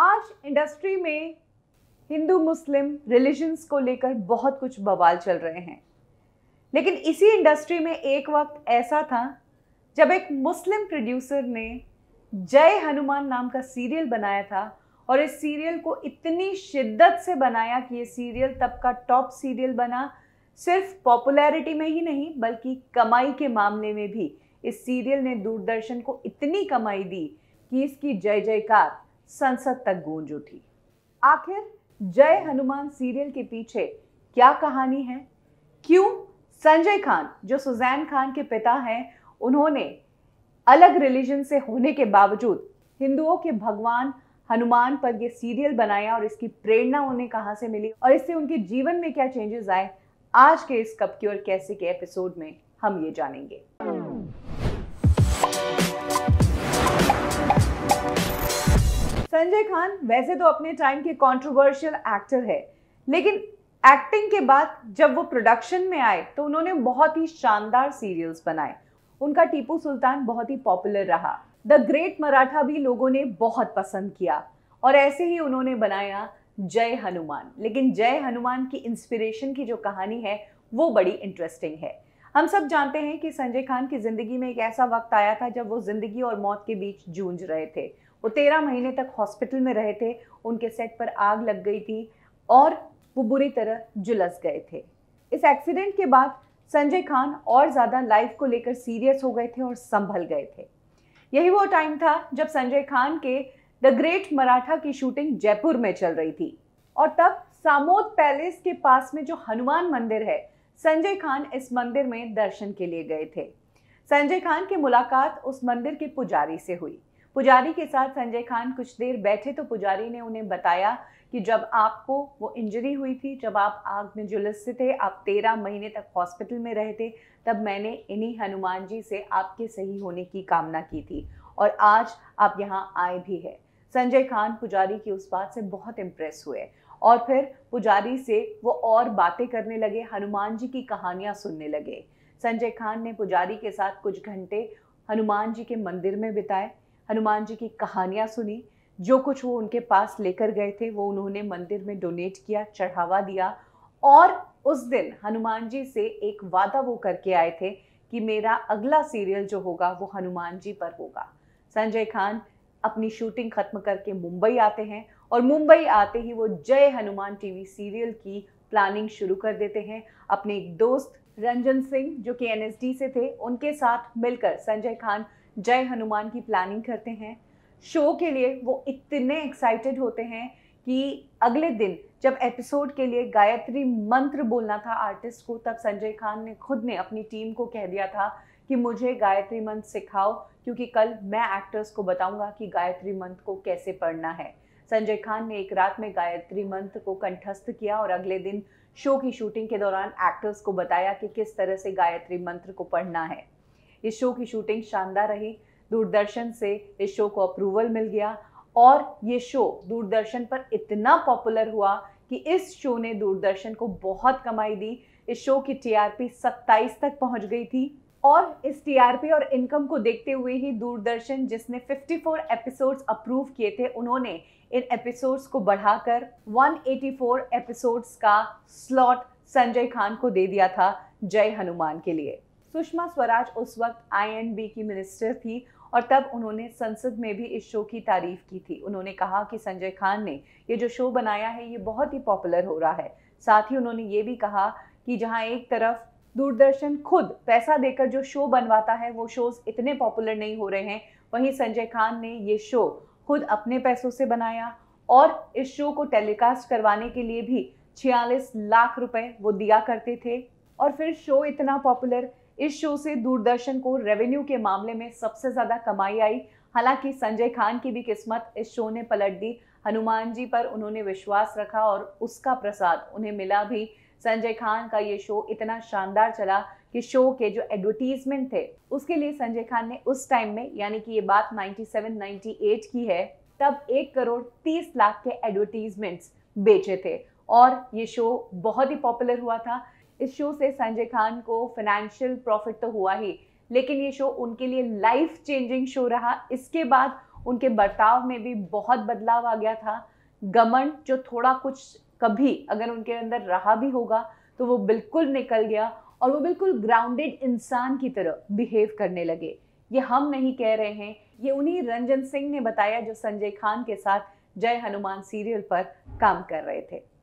आज इंडस्ट्री में हिंदू मुस्लिम रिलीजन्स को लेकर बहुत कुछ बवाल चल रहे हैं लेकिन इसी इंडस्ट्री में एक वक्त ऐसा था जब एक मुस्लिम प्रोड्यूसर ने जय हनुमान नाम का सीरियल बनाया था और इस सीरियल को इतनी शिद्दत से बनाया कि ये सीरियल तब का टॉप सीरियल बना सिर्फ पॉपुलैरिटी में ही नहीं बल्कि कमाई के मामले में भी इस सीरियल ने दूरदर्शन को इतनी कमाई दी कि इसकी जय जयकार संसद तक गूंज उठी आखिर जय हनुमान सीरियल के पीछे क्या कहानी है क्यों संजय खान जो सुजैन खान के पिता हैं उन्होंने अलग रिलीजन से होने के बावजूद हिंदुओं के भगवान हनुमान पर यह सीरियल बनाया और इसकी प्रेरणा उन्हें कहाँ से मिली और इससे उनके जीवन में क्या चेंजेस आए आज के इस कब की और कैसे के एपिसोड में हम ये जानेंगे संजय खान वैसे तो अपने टाइम के कंट्रोवर्शियल एक्टर है लेकिन एक्टिंग के बाद जब वो प्रोडक्शन में आए तो उन्होंने बहुत ही शानदार सीरियल्स बनाए उनका टीपू सुल्तान बहुत ही पॉपुलर रहा द ग्रेट मराठा भी लोगों ने बहुत पसंद किया और ऐसे ही उन्होंने बनाया जय हनुमान लेकिन जय हनुमान की इंस्पिरेशन की जो कहानी है वो बड़ी इंटरेस्टिंग है हम सब जानते हैं कि संजय खान की ज़िंदगी में एक ऐसा वक्त आया था जब वो ज़िंदगी और मौत के बीच जूझ रहे थे वो तेरह महीने तक हॉस्पिटल में रहे थे उनके सेट पर आग लग गई थी और वो बुरी तरह जुलस गए थे इस एक्सीडेंट के बाद संजय खान और ज़्यादा लाइफ को लेकर सीरियस हो गए थे और संभल गए थे यही वो टाइम था जब संजय खान के द ग्रेट मराठा की शूटिंग जयपुर में चल रही थी और तब सामोद पैलेस के पास में जो हनुमान मंदिर है संजय खान इस मंदिर में दर्शन के लिए गए थे संजय खान की मुलाकात उस मंदिर के पुजारी से हुई पुजारी के साथ संजय खान कुछ देर बैठे तो पुजारी ने उन्हें बताया कि जब आपको वो इंजरी हुई थी जब आप आग में झुलसते थे आप तेरह महीने तक हॉस्पिटल में रहे थे तब मैंने इन्हीं हनुमान जी से आपके सही होने की कामना की थी और आज आप यहाँ आए भी है संजय खान पुजारी की उस बात से बहुत इम्प्रेस हुए और फिर पुजारी से वो और बातें करने लगे हनुमान जी की कहानियाँ सुनने लगे संजय खान ने पुजारी के साथ कुछ घंटे हनुमान जी के मंदिर में बिताए हनुमान जी की कहानियाँ सुनी जो कुछ वो उनके पास लेकर गए थे वो उन्होंने मंदिर में डोनेट किया चढ़ावा दिया और उस दिन हनुमान जी से एक वादा वो करके आए थे कि मेरा अगला सीरियल जो होगा वो हनुमान जी पर होगा संजय खान अपनी शूटिंग खत्म करके मुंबई आते हैं और मुंबई आते ही वो जय हनुमान टीवी सीरियल की प्लानिंग शुरू कर देते हैं अपने एक दोस्त रंजन सिंह जो कि एनएसडी से थे उनके साथ मिलकर संजय खान जय हनुमान की प्लानिंग करते हैं शो के लिए वो इतने एक्साइटेड होते हैं कि अगले दिन जब एपिसोड के लिए गायत्री मंत्र बोलना था आर्टिस्ट को तब संजय खान ने खुद ने अपनी टीम को कह दिया था कि मुझे गायत्री मंत्र सिखाओ क्योंकि कल मैं एक्टर्स को बताऊंगा कि गायत्री मंत्र को कैसे पढ़ना है संजय खान ने एक रात में गायत्री मंत्र को कंठस्थ किया और अगले दिन शो की शूटिंग के दौरान एक्टर्स को बताया कि किस तरह से गायत्री मंत्र को पढ़ना है इस शो की शूटिंग शानदार रही दूरदर्शन से इस शो को अप्रूवल मिल गया और ये शो दूरदर्शन पर इतना पॉपुलर हुआ कि इस शो ने दूरदर्शन को बहुत कमाई दी इस शो की टीआरपी 27 तक पहुंच गई थी और इस टीआरपी और इनकम को देखते हुए ही दूरदर्शन जिसने 54 एपिसोड्स अप्रूव किए थे उन्होंने इन एपिसोड्स को बढ़ाकर 184 एपिसोड्स का स्लॉट संजय खान को दे दिया था जय हनुमान के लिए सुषमा स्वराज उस वक्त आईएनबी की मिनिस्टर थी और तब उन्होंने संसद में भी इस शो की तारीफ की थी उन्होंने कहा कि संजय खान ने ये जो शो बनाया है ये बहुत ही पॉपुलर हो रहा है साथ ही उन्होंने ये भी कहा कि जहाँ एक तरफ दूरदर्शन खुद पैसा देकर जो शो बनवाता है वो शोज इतने पॉपुलर नहीं हो रहे हैं वहीं संजय खान ने ये शो खुद अपने पैसों से बनाया और इस शो को टेलीकास्ट करवाने के लिए भी छियालीस लाख रुपए वो दिया करते थे और फिर शो इतना पॉपुलर इस शो से दूरदर्शन को रेवेन्यू के मामले में सबसे ज़्यादा कमाई आई हालांकि संजय खान की भी किस्मत इस शो ने पलट दी हनुमान जी पर उन्होंने विश्वास रखा और उसका प्रसाद उन्हें मिला भी संजय खान का ये शो इतना शानदार चला कि शो के जो एडवर्टीजमेंट थे उसके लिए संजय खान ने उस टाइम में यानी कि ये बात 97 98 की है तब एक करोड़ तीस लाख के एडवर्टीजमेंट्स बेचे थे और ये शो बहुत ही पॉपुलर हुआ था इस शो से संजय खान को फाइनेंशियल प्रॉफिट तो हुआ ही लेकिन ये शो उनके लिए लाइफ चेंजिंग शो रहा इसके बाद उनके बर्ताव में भी बहुत बदलाव आ गया था गमन जो थोड़ा कुछ कभी अगर उनके अंदर रहा भी होगा तो वो बिल्कुल निकल गया और वो बिल्कुल ग्राउंडेड इंसान की तरह बिहेव करने लगे ये हम नहीं कह रहे हैं ये उन्हीं रंजन सिंह ने बताया जो संजय खान के साथ जय हनुमान सीरियल पर काम कर रहे थे